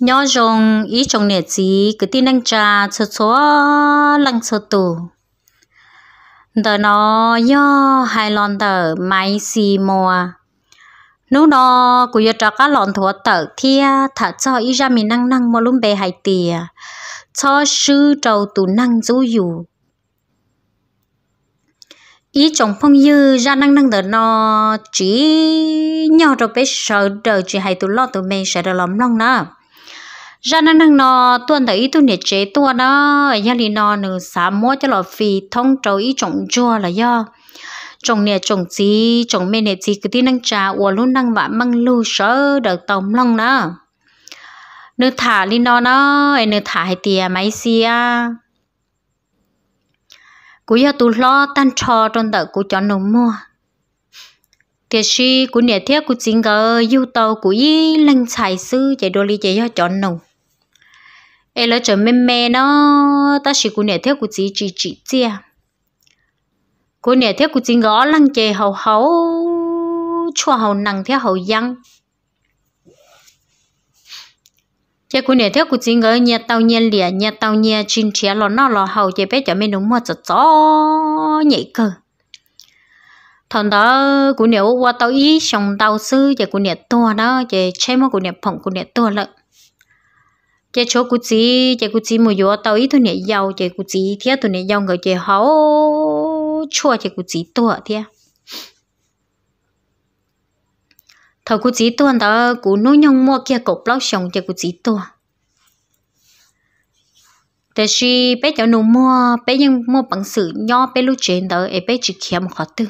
nhỏ rong ý trong nè chỉ cứ tin năng trà số số lăng số tù tờ nó nhỏ hai lon tờ mai xì mua nú nó cứ giờ trả cả lon thua tờ thia thả cho ý ra mình năng năng mà luôn bề hai tiề cho sư trâu tù năng dấu dù ý chồng phong dư ra năng năng đỡ nó chỉ nhau rồi bé sợ đỡ chỉ hai tụi lo tụi mình sẽ đỡ lắm lòng nữa ra nó năng nó tuần tới tu nhiệt chế tua đó gia đình nó nửa sám mua cho lọ phì thông trâu ý trồng chua là do trồng nè trồng gì trồng mê nè gì cứ tin năng trà ủa luôn năng vạ măng lưu sớ đợt tòng long đó nửa thả đi nó nó nửa thả hay tìa máy xia cú giờ tu lo tan trò trong đợt cú cho nó mua thế si cú nè thiết cú chính gờ yêu tàu cú y lăng chạy sư chạy đôi ly chạy cho nó ấy lỡ chờ mẹ mẹ nó ta chỉ cũng nhẹ theo của chị chỉ chị chia cô nhẹ theo của chị ngõ lăng chè hầu hầu chua hầu nặng theo hầu dăng chế cô nhẹ theo của chị ngõ nhà tàu nhà lìa nhà tàu nhà chim chia lò nó lò hầu chế bé cho mẹ đúng mà chó chó nhảy cơ thằng đó cô nhẹ qua tàu ý xong tàu sư chế cô nhẹ to đó chế chế mà cô nhẹ phồng cô nhẹ to lợn chế cho cụ chỉ chế cụ chỉ mua gió tàu ít thôi này giàu chế cụ chỉ thiệt thôi này giàu người chế hậu chua chế cụ chỉ tua thiệt thầu cụ chỉ tua đó cụ nuôi nhông mua kia cổ lóc sống chế cụ chỉ tua thế thì bé cháu nó mua bé nhưng mua bằng sự nhỏ bé lúc trên đó ấy bé chỉ kiếm khó tư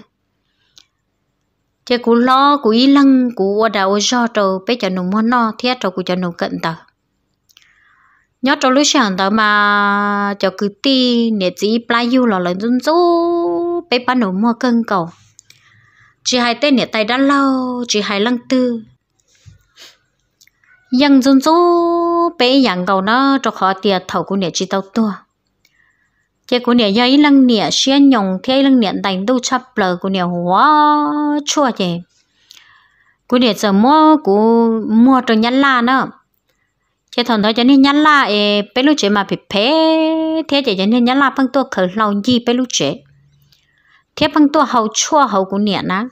chế cụ lo cụ ý lăng cụ ở đâu cho trâu bé cháu nó mua no thiệt trâu cụ cháu nó cận tao nhớ cho lúc sáng đó mà cho cứ ti nè chỉ play yêu là lần dân dỗ bé bán đồ mua cân cầu chỉ hai tên nè tay đã lâu chỉ hai lần tư yang dân dỗ bé yang cầu nó cho khó tiền thầu của nè chỉ tao tua cái của nè giấy lăng nè xuyên nhồng thế lăng nè đánh đâu chắp lờ của nè hóa chua chè của nè giờ mua của mua cho nhắn la nữa chế thằng đó cho nên nhắn là ê bé lúc chế mà bị bé thế chế cho nên nhắn là bằng tua khởi lâu gì bé lúc chế thế bằng tua hậu chua hậu cũng nhẹ ná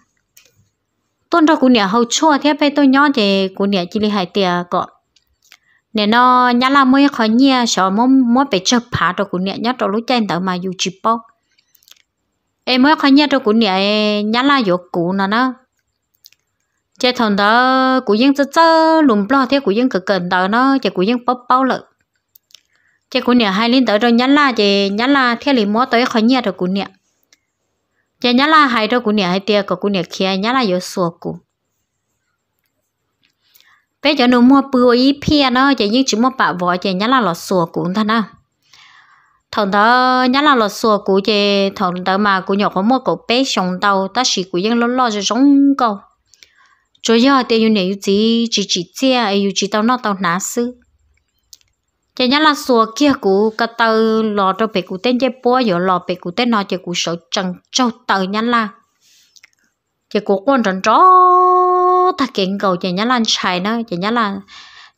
tuần đó cũng nhẹ hậu chua thế bé tôi nhớ thì cũng nhẹ chỉ là hai tia có. nè nó nhắn là mới khó nhẹ sợ muốn muốn bị chụp phá rồi cũng nhẹ nhớ rồi lúc trên tao mà dù chụp bao em mới khó nhẹ rồi cũng nhẹ nhắn là vô cũ nó nó chế thằng đó của dân chớ chớ lùm lo theo của dân cực cần đó nó chế của dân bóp bao lợ chế của nhà hai linh tới rồi nhắn là chế nhắn là theo lý mua tới khỏi nhà rồi của nhà chế nhắn là hai rồi của nhà hai tia có của nhà kia nhắn là yếu sùa của bây giờ nó mua bưởi ý pia nó chế nhưng chỉ mua bả vỏ chế nhắn là lọ sùa của thằng nào thằng đó nhá là lọ sùa của chế thằng đó mà của nhỏ có mua cổ bé sống đầu ta chỉ của dân lo lo cho sống câu cho giờ thì yêu này chỉ chỉ chỉ chia yêu chỉ tao nó tao ná sư chỉ nhớ là xua kia cũ cái tàu lò đâu bị cụ tên chơi búa rồi lò bị cụ tên nó chơi cụ sầu trần trâu tàu nhớ là chỉ cụ quan trọng cho ta kiện cầu chỉ nhớ là chạy nữa chỉ nhớ là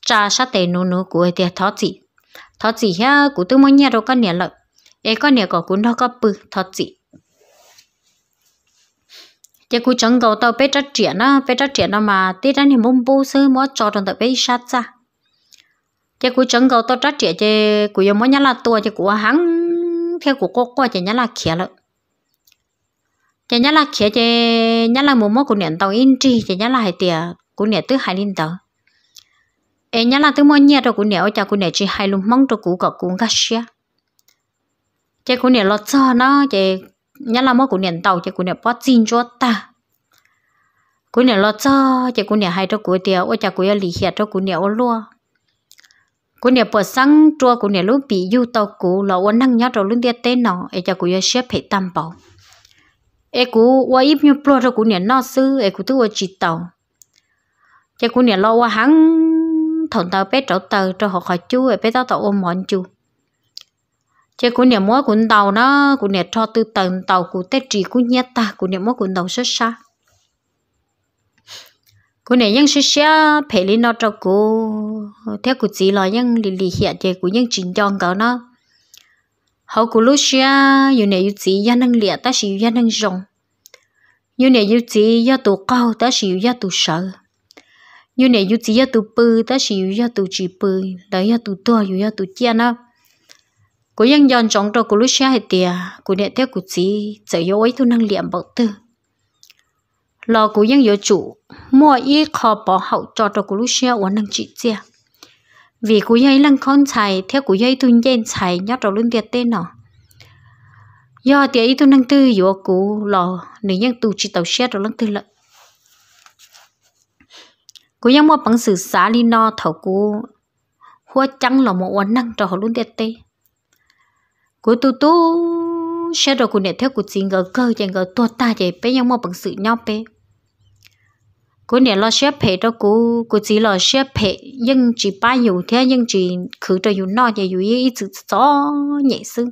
cha sát tề nô nụ của thì thọ gì thọ gì ha cụ tư mới nhớ đâu có nhớ lợi ấy có nhớ có cũng đâu có bự thọ gì cái cú chẳng gầu tàu bé trách triển á bé trách triển nó mà tí ra thì mông bố sư mua cho trong tàu bé sát ra cái cú chẳng gầu tàu trách triển chứ cú yêu muốn nhá là tua chứ cú hắn theo cú cô qua chứ nhá là khía lợ chứ nhá là khía chứ nhá là muốn mua cú nền tàu in chi chứ nhá là hai tiền cú nền tứ hai linh tàu em nhá là tứ mua nhia rồi cú nền ở chả cú nền chỉ hai lùng mong rồi cú cọ cũng gắt xia chứ cú nền lót cho nó chứ nhất là mỗi của niệm tàu chỉ của niệm bót xin cho ta của niệm lo cho chỉ của niệm hay cho của tiệt ôi cha của lì hiệt cho của niệm ô lúa của niệm bớt sáng chua của niệm lúc bị du tàu của lo ôn năng nhá rồi lúc tiệt tên nó ai cha của xếp phải tam bảo ai của ôi ít như pro cho của niệm nó sư ai của tôi ôi chỉ tàu chỉ của niệm lo ôi hắn thằng tàu bé trâu tàu cho họ khỏi chú ai bé tao tàu ôm mòn chú chế cũng niệm mua cũng đầu nó cũng niệm cho tư tầng tàu của tết trì cũng nhét ta cũng niệm mua cũng đầu xuất xa cũng niệm những xuất xa, phải lên nó cho cô theo cũng chỉ là những lì lì hiện chế cũng những chính chọn cả nó hậu cũng lúc xe yêu niệm yêu chỉ gia năng liệt ta chỉ gia năng rộng yêu niệm yêu chỉ gia tụ cao ta chỉ gia tụ sợ yêu niệm yêu chỉ gia tụ bự ta chỉ gia tụ chỉ bự đó gia tụ to yêu gia tụ chia nó cô ยัง dọn trong đầu cô lúc xưa hết tiệt cô nhận theo cô chỉ giờ yêu ấy thu năng liệm bảo tư lò lo cô ยัง yêu chủ mua y khó bỏ hậu cho đầu cô lúc xưa uốn năng chị chia vì cô ấy lăng con chạy theo cô ấy thu nhiên chạy nhát đầu luôn tiệt tên nọ, do tiệt ấy thu năng tư yêu cô lo nếu ยัง tu chỉ tàu xe đầu lăng tư lận cô yang mua bằng sự xá li no thầu cô hua trắng lò một uốn năng trò luôn tiệt tê cô tu tu sẽ rồi cô nè theo cô chị ngờ cơ chẳng ngờ tua ta vậy bé nhau mà bằng sự nhau bé cô nè lo xếp hệ đó cô, cô chị lo xếp hệ nhưng chỉ ba nhiều thế nhưng chỉ khử cho dù no vậy dù ý sự gió nhẹ sưng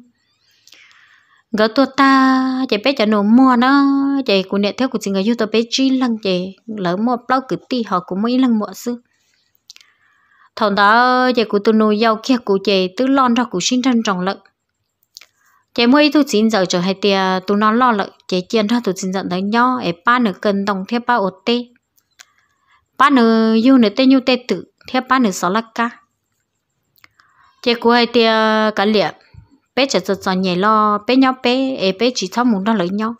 ngỡ tua ta vậy bé chả nổ mua nó vậy cô nè theo cô chị ngờ yêu tao bé chi lăng vậy lỡ mua bao cứ ti họ cũng mấy lăng mua sưng thằng đó vậy cô tu nuôi giàu kia cô chị tứ lon ra cô sinh trăn trọng lực chế mới thu chín giờ trở hai tia tụ nó lo lợi chế chiên thôi tụ chín giờ thấy nhau ở ba nửa cân đồng theo ba ột tê ba nửa yêu nửa tê yêu tê tự theo ba nửa sáu lắc ca chế của hai tia cả liệp bé chợt chợt chợt nhảy lo bé nhau bé ở bé chỉ thao muốn nó lợi nhau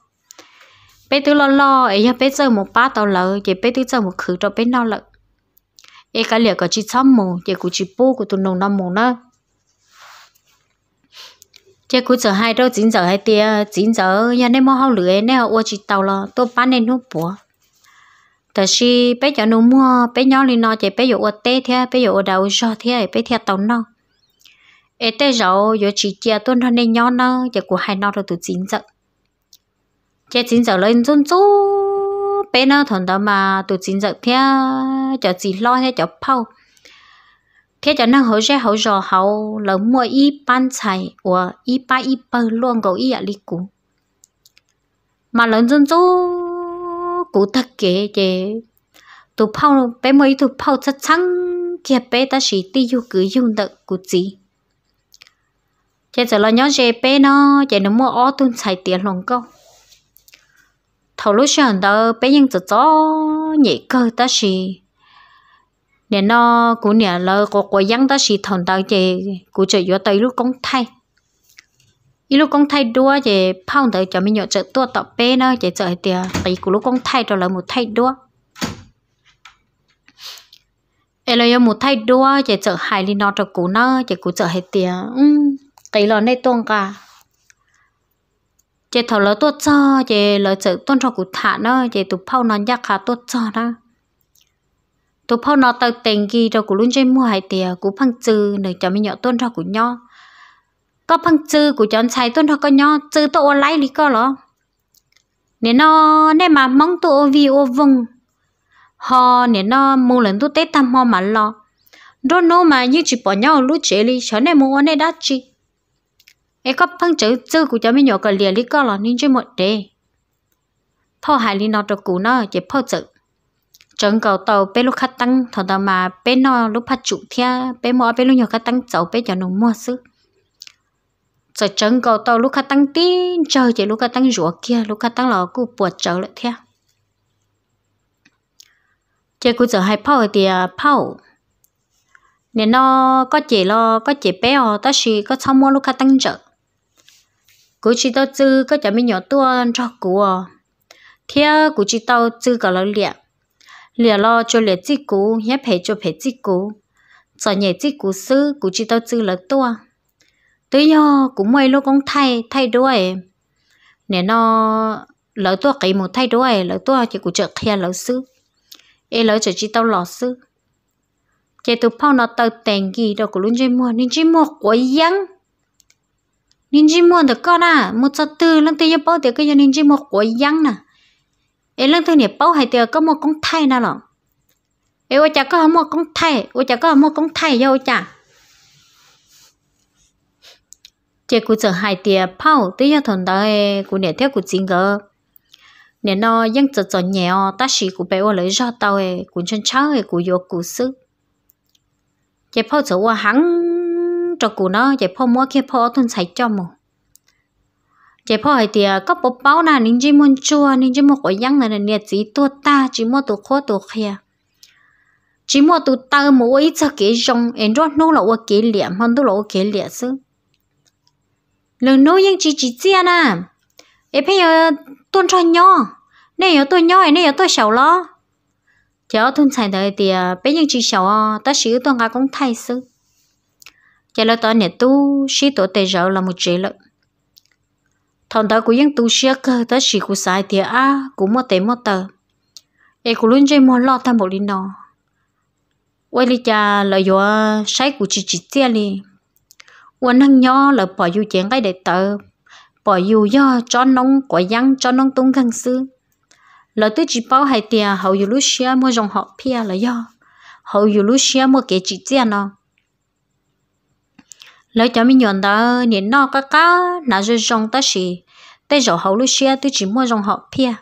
bé tự lo lo ở nhà bé chơi một ba tàu lợi chế bé tự chơi một khử cho bé nó lợ, ở cả liệp có chỉ thao mù chế của chỉ bố của tụ nông năm mù nữa chế cứ giờ hai đâu chín giờ hai tia chín giờ nhà nên mua hao lưỡi nên họ uo chỉ tàu lo tôi bán nên nút bùa tại si bé cho nó mua bé nhỏ lên nó chỉ bé dụ tê thế bé dụ đầu cho thế bé theo tàu nó ê tê rồi dụ chỉ chia tuân thân nên nhỏ nó giờ của hai nó rồi từ chín giờ chế chín giờ lên run rú bé nó thằng đó mà từ chín giờ thế cho chỉ lo thế cho phao thế cho nên hậu ra hậu rò hậu lỡ mua ít ban chảy của ít ba ít bơ luôn gấu y ạ đi. cũ mà lớn dân chú cũ thật kể chè tụ phao bé mới tụ phao chắc chắn kia bé ta chỉ ti yêu cứ yêu đợt của gì chè giờ là nhớ chè bé nó chè nó mua ó tuôn chảy tiền lòng câu thầu lúc sáng đó bé nhưng giờ gió nhẹ cơ ta chỉ nè nó cú nè là có có giăng ta xịt thằng ta chè cú chơi vô tới lúc công thay ít lúc công thay đua chè phong tới cho mình nhọ chơi tua tập bê nó chè chơi tiệt tay cú lúc công thay đó là một thay đua em lấy một thay đua chè chơi hai ly nó cho cú nó chè cú chơi hết tiệt um cái lò này tuông cả chè thầu lỡ tốt cho chè lỡ chơi tuôn cho cú thả nó chè tụ phong nó nhắc khá tốt cho đó tôi phong nó tao tiền ghi rồi cũng luôn chơi mua hai tiền cũng phăng chư nữa cho mình nhỏ tuân ra cũng nhỏ có phăng chư của chọn xài tuân ra có nhỏ chư tôi ô lấy lý có lọ Nên nó nên mà mong tôi vì vi ô vùng họ nên nó mua lần tôi tết thăm họ mà lo rồi nó mà như chỉ bỏ nhau lúc chơi đi cho nên mua nên đắt chi em có phăng chữ chư của cho mình nhỏ cái liền lý có lọ nên chơi một đề phao hai lý nó cho cũ nó chỉ phao chữ trần cầu tàu bê lúc khách tăng thằng tàu mà bê nó lúc phát chủ thia bê mò bê lúc nhỏ khách tăng cháu bê cho nó mua sức rồi trần cầu tàu lúc khách tăng tí chơi chỉ lúc khách tăng rủa kia lúc khách tăng là cứ buộc cháu lại thia chơi cứ giờ hai pao thì à, pao, nên nó có chỉ lo có chỉ bé họ ta chỉ có xong mua lúc khách tăng trở cứ chỉ tao chứ có chả mấy nhỏ tua cho cú à thia cứ chỉ tao chứ cả lo liệt lìa lo cho lìa chi cú nhé phải cho phải chi cú sợ nhẹ chi cú sư cú chỉ tao chữ là tua tới yo cũng mày lo con thay thay đuôi nè nó lỡ tua cái một thay đuôi lỡ tua chỉ cú chợ kia lỡ sư ê lỡ chợ chỉ tao lọ sư chỉ tụ phong nó tao tiền gì đâu cú luôn chơi mua nên chơi mua quá yăng nên chơi mua được con à một số tư lần tới giờ bao tiền cái giờ nên chơi mua quá yăng nè ấy lần thứ này bao hai tiêu có một con thay nào lắm ấy ôi chả có một con thay ôi chả có một con thay đâu chả chế cụ chờ hai tia phao tới nhà thằng đó cụ nhảy theo cụ chính cơ, nè nó vẫn chờ chờ nhẹ ta chỉ cụ bé lấy ra tao ấy cụ chân cháu ấy cụ vô cụ sức chế phao chờ qua hắn cho cụ nó chế phao mua kia phao tuần sài cho mồ chế phò hay thì à, có bố báo nào nín chỉ muốn chua nín chỉ một cái giăng này nè chỉ tua ta chỉ mua tụ khó tụ khía chỉ mua tụ ta mua ít cho cái rong em đó nô là qua cái liệt mà nô là qua cái liệt chứ lần nô yên chỉ chỉ chia à. nà, em bây giờ tuân cho nhau nè giờ tôi nhau nè giờ tôi xào lo chế thun xài đời thì bây giờ chỉ sầu ta sử tuân gà cũng thay chứ chế lô tao nè tu sĩ tổ tề rậu là một chế lợi thằng ta cũng vẫn tu sửa cơ ta chỉ cũng sai tiền á cũng mất tiền mất tờ em cũng luôn chơi mua lo thằng bộ linh nó quay đi cha là do sai của chị chị tia đi quên hăng nhỏ là bỏ dù chuyện cái để tờ bỏ dù do cho nóng quả giăng cho nóng tung găng sư là tôi chỉ bảo hai tiền hậu dù lúc xưa mua dòng họ pia là do hậu dù lúc xưa mua cái chị tia nó lấy cho mình nhận đó nên nó cá cá nà rồi rong ta xì tê rau hậu lúc xia tôi chỉ mua rong họ pia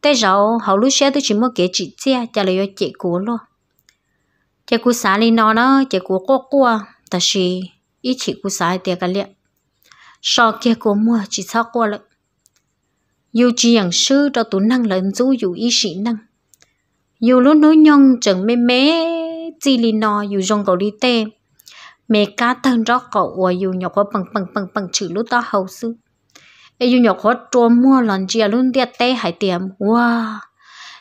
tê rau hậu lúc xia tôi chỉ mua kế chỉ chia cho lấy chị cú luôn chị cú xả lên nó nó chị cú cô cua ta xì ít chị cú xả tiệt cái à liệt sau kia cú mua chỉ sao cua lại dù chỉ nhận sư cho tụ năng lẫn dù dù ý sĩ năng dù lúc nói nhông chẳng mê mê chỉ lì nó dù rong cầu đi tê mẹ cá thân rõ cậu và dù nhọc có bằng bằng bằng bằng chữ lúc đó hậu sư ấy dù nhọc có trô mua lần chia luôn địa tê hải tiệm wow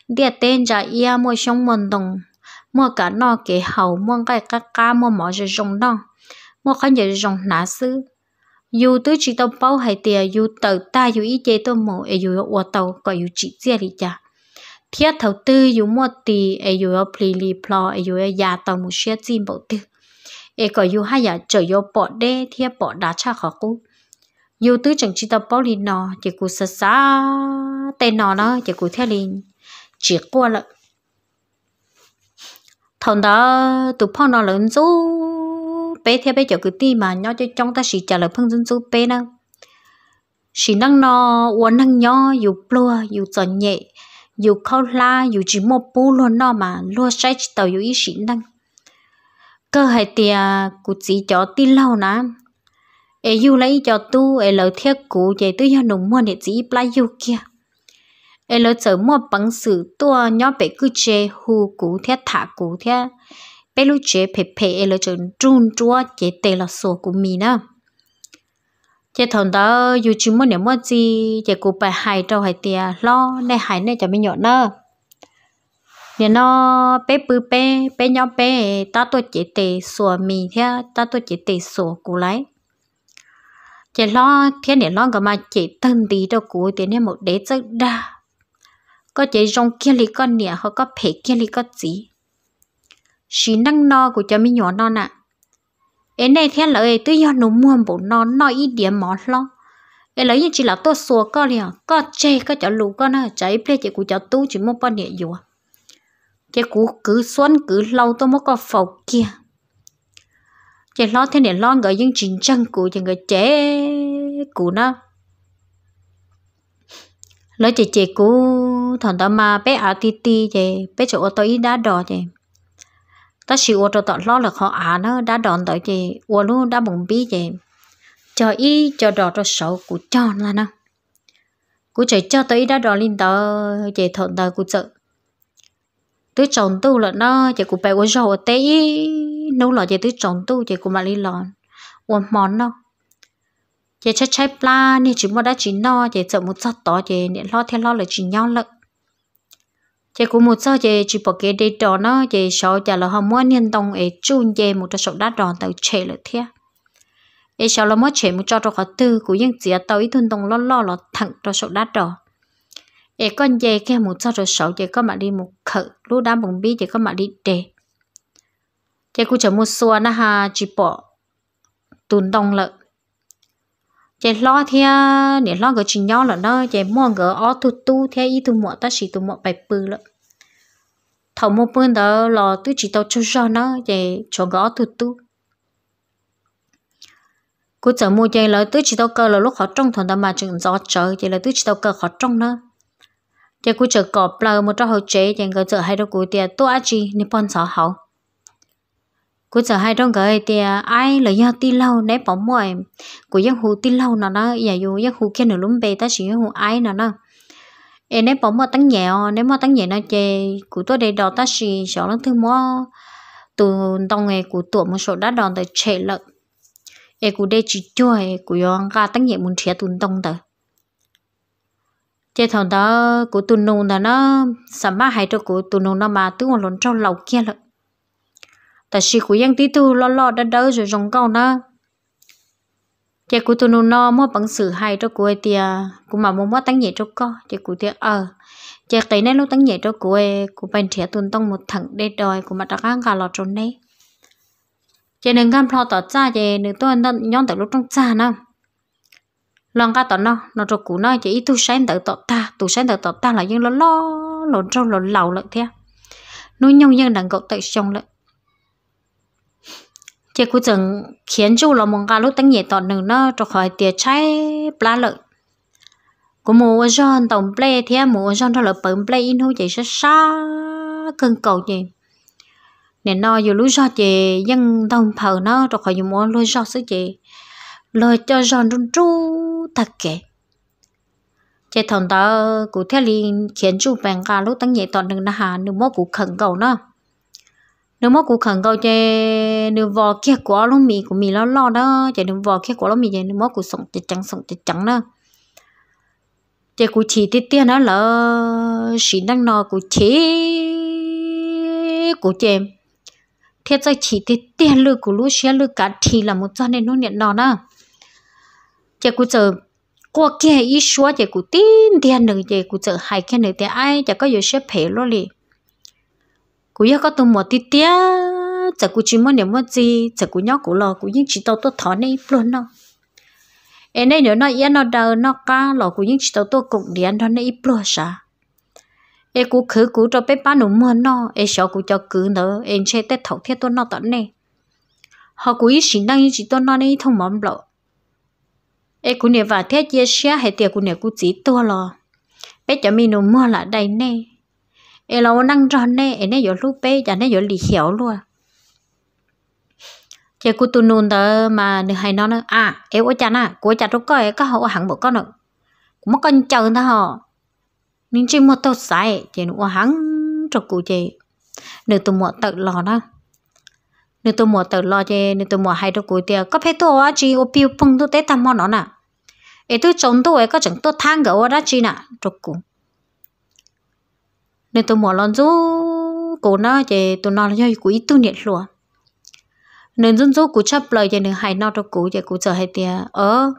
địa tên giả ia mua xong mần đồng mua cả nọ kế hầu, mua cái cá cá mua mỏ rồi rồng đó mua khá nhiều rồng nã sư dù tới chỉ tao bao hải tiệm dù tàu ta dù ý chế tao mổ ấy dù ở tàu có dù chỉ chia đi chả thiết thầu tư dù mua tì ấy dù ở pli li plo ấy dù ở nhà tàu một xe chim bảo tư e có yêu hay à trở yêu bỏ đê thì bỏ đá cha khó cú yêu tứ chẳng chỉ bỏ liền nó chỉ cú xa xa tên nó nó chỉ cú theo liền chỉ qua lợ thằng đó tụ phong nó lớn chú bé theo bé cho mà nhau cho trong ta xì trả lời phong dân chú bé năng xì năng nó uốn năng nhỏ dù plua dù tròn nhẹ dù khâu la dù chỉ một bú luôn nó mà luôn sai tàu dù ý xì năng cơ hay tia cụ chỉ cho tin lâu nè ấy yêu lấy cho tu ấy lỡ thiết cụ chạy tới cho nụ mua để chỉ play yêu kia ấy lỡ chở mua bằng sự tua nhỏ bé cứ chê hù cụ thiết thả cụ thiết bé lúc chê phê phê ấy lỡ chở trun chúa chạy tê là sổ của mình nè chạy thằng đó dù chỉ mua để mua gì chạy cụ bài hài đâu hay tia lo này hài này cho mình nhỏ nè thì nó bé bự bé bé nhỏ bé ta tôi chỉ tề sủa mì thế ta tôi chỉ tề sủa cũ lấy chỉ lo thế này lo cái mà chỉ thân tí đâu cũ thì nên một đế rất đa có chỉ rong kia lì con nè họ có phải kia lì có gì xí năng no của cho mình nhỏ non ạ ế này thế là ế tôi do nó mua bộ nó nó ít điểm mỏ lo ế lấy như chỉ là tôi sủa có liền có chê có chả lù có nó chả ít chỉ của chả tu chỉ mua bao nhiêu cái cú cứ xuân cứ lâu tôi mới có phẩu kia chỉ lo thế này lo người dân chính chân của chỉ người chế của nó lỡ chỉ chỉ của thằng đó mà bé ở ti ti chị bé chỗ tôi ít đá đỏ chị ta chỉ ô tô tọt lo là họ à nó đã đòn tới chị ô luôn đã bùng bí chị cho ý cho đỏ cho xấu, của cho là nó của trời cho tới đã đòn lên tờ chị thằng tờ của chợ tôi trồng tu là nó chỉ cũng bé của giàu tế nấu lò chỉ tôi trồng tu chỉ cũng mà đi lòn uống món nó chỉ chắc chai pla nên chỉ mua đã chỉ no chỉ sợ một giọt to chỉ nên lo theo lo là chỉ nhau lợn chỉ cũng một giọt chỉ chỉ bỏ cái đây đó nó chỉ sợ chả là họ mua nên đồng ấy chun về một cái số đá đòn tàu chè là thế ấy sợ là mua chè một cho cho họ tư cũng những gì tàu ít thun đồng lo lo là thẳng cho số đá đòn ế con dây kia một sao rồi sáu dây con mà đi một khử lúc đám bông bí dây con mà đi đề dê cũng chẳng mua xua nó ha chỉ bỏ tùn đông lợ dê lo thia à, để lo cái chuyện nhỏ là nó dê mua cái ó tu tu theo ý tu mua ta chỉ tu mua bài bự lợ thầu mua bươn đó là tu chỉ tao cho ra nó dê cho cái gỡ tu tu cô chẳng mua dê là tu chỉ tao cơ là lúc họ trong thằng ta mà chừng gió trời dê là tu chỉ tao cơ họ trong nó giờ cô chờ cọp là một trong hậu chế giờ người chờ hai đâu cú tiền tôi ăn gì nên bọn sợ hậu cú chờ hai đâu người tiền ai lấy nhau tin lâu nãy bỏ mồi cú giang hú tin lâu nó nó giờ dù giang hú kia nửa lũng bề ta chỉ hú ai nó nó em nãy bỏ mồi tăng nhẹ ờ, nãy mồi tăng nhẹ nó chê cú tôi đây đò ta chỉ sợ nó thương mò từ tông nghề cú tuổi một số đã đòn tới chạy lợn em cú đây chỉ chơi cú yong ga tăng nhẹ muốn chia tuần tông tới chế thằng đó của tu nông đó nó sắm má hai cho của tu nông nó mà tứ còn lún trâu lầu kia lận tại sĩ của dân tí tu lo lo đã đỡ rồi rong câu nó chế của tu nông nó mua bằng sử hai cho của ai tia của mà mua mua tăng nhẹ cho co chế của tia ờ chế cái này nó tăng nhẹ cho của của bên trẻ tuần tông một thằng để đòi của mà đã ngang cả lọ trốn đấy chế đừng gam lo tỏ ra chế đừng tôi nhon tại lúc trong cha nào lòng cá tao nó nó rồi cũ nó chỉ tu sáng tự tọt ta tu sáng tự tọt ta là những lo lo lộn trâu lộn lầu lợi thế nuôi nhung nhân đằng cậu tự xong lợi chỉ cuối chừng khiến chú là mong cá lúc tăng nhẹ tọt nừng nó cho khỏi tiệt trái plá lợi của mùa giòn tổng ple thế mùa giòn đó là bấm ple in hôi chỉ xa xa cơn cầu gì nên nó dù lúc gió chị dân đồng thờ nó rồi khỏi dùng món lúc gió sức chị lời cho giòn run tru thật kệ chế thằng ta cụ theo li khiến chú bèn cả lúc tăng nhẹ toàn đừng na hà nửa mốt cụ khẩn cầu nó nửa mốt cụ khẩn cầu chế nửa vò kia của lúc mì của mì lo lo đó chế nửa vò kia của lúc mì chế nửa mốt cụ sống chế trắng sống chế trắng nữa chế cụ chỉ tiết tiền đó là chỉ năng nò cụ chỉ cụ chế thiết cho chỉ tiết tiền lư cụ lúc xe lư cả thì là một gia đình nó nhận nó nữa chị cụ chờ qua kia ít số chị cụ tin tiền nữa chị cụ chờ hai cái nữa thì ai chị có giờ xếp phê lo đi, cụ yêu có tụi mò tí tía chị cụ chỉ muốn niệm muốn gì chị cụ nhóc cụ lo cụ nhưng chỉ tao tôi thọ này luôn nó em đây nữa nó yên nó đờ nó ca lo cụ nhưng chỉ tao tôi cũng điện nó này luôn sa em cụ khử cụ cho bé ba nó mua nó em sợ cụ cho cứ nữa em sẽ tết thọ thiết tôi nó tận này họ cụ ít xin đang chỉ tôi nó này thông mỏng lộ ê cũng nè và thế chia sẻ hay tiệc cũng nè cũng chỉ to lo bé cho mình nó mua lại đây nè ê là năng tròn nè ê nè giờ lúc bé giờ nè giờ lì hiểu luôn chị cô tu nôn đó mà được hay nó nữa à ê ô cha nà cô cha lúc coi các họ hẳn một con nữa mất con chờ ta họ nhưng chỉ một tàu sai chị nó hẳn cho cô chị nếu tụi mọi tự lo đó nếu tôi mua tờ lo chứ nếu tôi mua hai đứa cuối tiền có phải tôi ở chỉ ô piu bung tôi tết tam món nó nè ấy tôi chống tôi ấy có chẳng tôi thang gỡ đó chi nè rồi cũng nếu tôi mua lon rú cổ nó chứ tôi nói là của ít tu nhiệt luôn nên dân số của chấp lời cho nên hay nó cho cụ cho cụ chờ hay tiền ở ờ.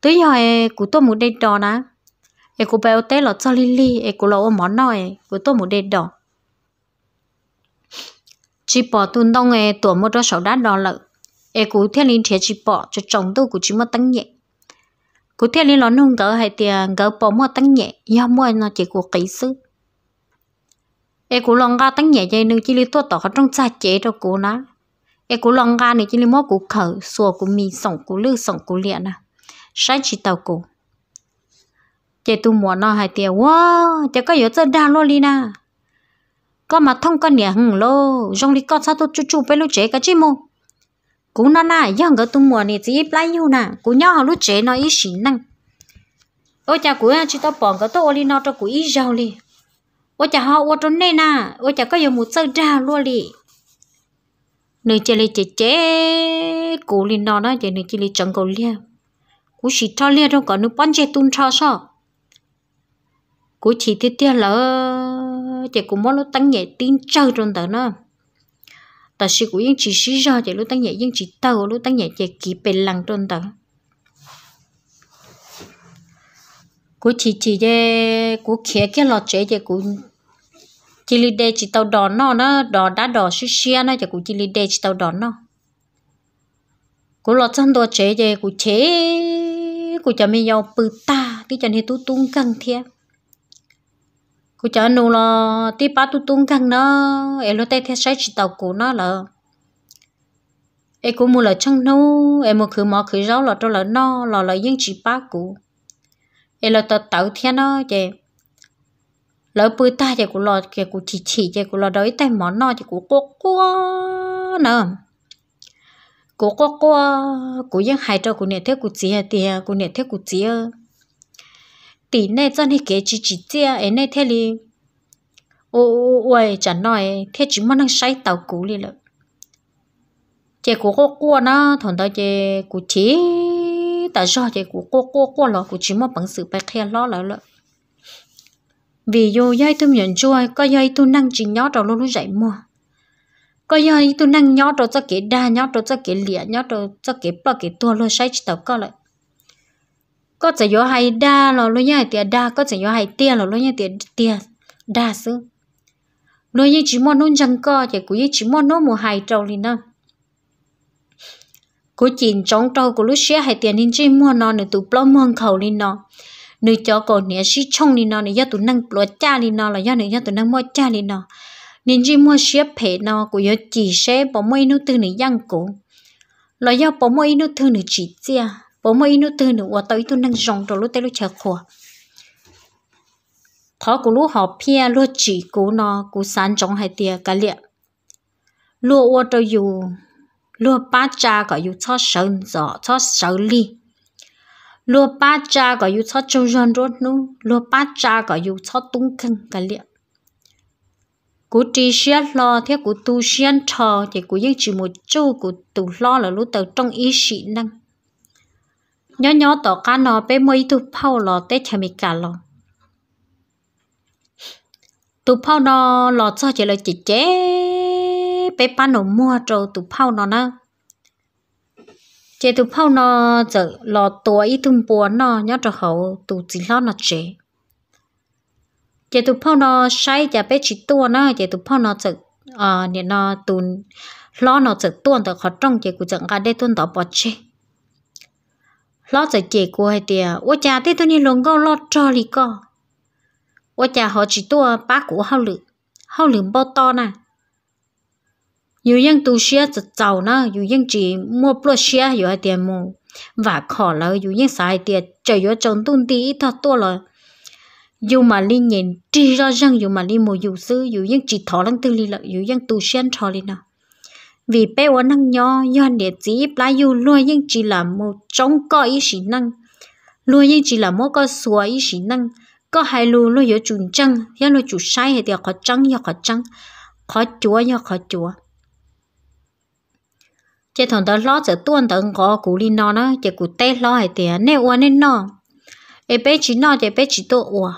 tới giờ cụ tôi muốn đi đó nè em cụ bèo té lọt cho lili em cụ lọt món nồi cụ tôi muốn đi đó chỉ bỏ tuần đông nghe tổ một đó sáu đá đó lợ e cú thiên linh thiệt chỉ bỏ cho chồng tôi của chỉ mất tăng nhẹ cú thiên linh nó nung gỡ hay tiền gỡ bỏ mất tăng nhẹ do mua nó chỉ của kỹ sư e cú lòng ga tăng nhẹ dây nương chỉ li tua tỏ ở trong xa chế đâu cú ná e cú lòng ga này chỉ li mua cú khở xùa cú mì sổng cú lư sổng cú liệt nè sai chỉ tàu cú chị tu mua nó hay tiền wow chị có yếu chân đa luôn đi nè có mà thông con nhà hừng lô rong đi con sao tôi chú chú bé lúc chế cả chứ mô cú na na giang cái tung mua này chỉ ít lại yêu nà cú nhau họ lúc chế nó ít xịn năng ôi cha cú chỉ tao bỏ cái tôi đi nó cho cú ít giàu li ôi cha họ ôi trốn này nà ôi cha có nhiều một sơ ra luôn đi, nơi chơi li chơi chơi, cú đi nó nó chơi nơi chơi li chẳng cầu lia cú chỉ cho lia đâu có nước bắn chế tung cho sao cú chỉ tiếc tiếc lỡ chị cũng muốn lúc tăng nhẹ tin trâu trong đó nó ta sĩ của yên chỉ sĩ do chị lúc tăng nhẹ yên chỉ tàu lúc tăng nhẹ chỉ kỳ bền lặng trong đó của chị chị dê của kia cái lọ chế dê của chị lì đê chị tàu đỏ nó nó đỏ đá đỏ xí xia nó cho của chị lì đê chị tàu đỏ nó của lọ chân đồ chế dê của chế của chả mi nhau bự ta thì chân thì tu tung căng thiệt cô cháu nô lo tí ba tu tung căng nó em lo tay theo sai chỉ tàu của nó là em cũng mua là chăng nô em mua khử mỏ khử rau là cho là nó là là những chỉ ba cũ em lo tao tàu theo nó chị lỡ bữa ta chị cũng lo chị cũng chỉ chỉ chị cũng lo đói tay món nó chị cũng cố cố nè cố cố cố cố những hai trâu cũng nè theo cũng chỉ tiề cũng nè theo cũng chỉ tỷ này chân thì kể chỉ chỉ chia ấy này thế li ô ôi chẳng nói thế chỉ mà năng say tàu cũ li lợ chị cố cố cô nó thằng đó chế cố chị ta cho chế cố cố cố cô lo của chị mà bằng sự bạch khe lo lại lợ vì yo dây tu nhận chui có dây tu năng chỉ nhớ rồi luôn lúc dậy mua có dây tu năng nhớ rồi cho cái đa nhót rồi cho cái lìa nhót rồi cho cái bao cái tua luôn say chỉ tàu có lại có chỉ yo hay đa là lo nhảy tiền đa có chỉ yo hay tiệt là lo nhảy tiệt tiệt đa xứ lo nhảy chỉ món nón chẳng co chỉ cũng chỉ món nón mua hay trâu liền đó cũng chỉ trong trâu của lúc xưa hay tiệt nên chỉ mua nó nữa tụ bơm mua khẩu liền nó nữ cho còn nè xí chong đi nó nè do tụi năng lo cha đi nó là do nữ do nâng mua cha đi nó nên chỉ mua xếp phê nó của do chỉ xếp bỏ mua nó từ nữ dân cổ là do bỏ mua nó từ nữ chỉ chia bố mày inu tư nữa và tới tu năng rong rồi lúc tới lúc chờ khổ khó của lúc họ pia lúc chỉ cú nó cú sán trong hai tia cả liệt lúc ô tô dù lúc ba cha có dù cho sơn gió cho sầu ly lúc ba cha có dù cho châu dân rốt nu lúc ba cha có dù cho tung khăn cả liệt cú trí xét lo thế cú tu xét trò thì cú những chỉ một châu cú tu lo là lúc tàu trong ý sĩ năng ย้อนต่อการนอเปมวยตุพ่อลอเตชมิกาลอตุพ่อนอลอซอ้าเลยจิตเจ้เปปานหนุ่มมัวโจตุพ่อนอนะ เจตุพ่อนอจะลอตัวอีทุ่มปวนนอย้อนจะเขาตุจิล้อนอเจ เจตุพ่อนอใช้จะไปจีตัวนะ เจตุพ่อนอจะอ่เนี่ยนอตุนล้อนอจะตัวแต่เขาต้อง เจกูจะกัรได้ตัวต่อปอเช่ lo giờ chế của hai tia ô cha thế tôi nên lồng gò lo cho lì co ô cha họ chỉ tua bác của hao lử hao lử bao to nè dù dân tu sửa chật chầu nè dù dân chỉ mua bơ sửa dù hai tia mua và khó lỡ dù dân sai tia trời dù trồng tung tí thật tua rồi dù mà linh nhìn chỉ ra rằng dù mà linh mua dù sư dù dân chỉ thọ lăng tư lì lợ dù dân tu sửa cho lì nào vì bé ổn năng nhỏ do để chỉ lá dù luôn nhưng chỉ là một trong có ý sĩ năng luôn nhưng chỉ là một có xua ý sĩ năng có hai lu luôn yếu chun chăng yếu luôn chủ sai hay tiếc khó chăng yếu khó chăng khó chúa yếu khó chúa chế thằng đó lo giờ tuôn tận có cú đi nó nó chế cú tê lo hay tiếc nè uốn nè nó ai bé chỉ nó chế bé chỉ tổ uốn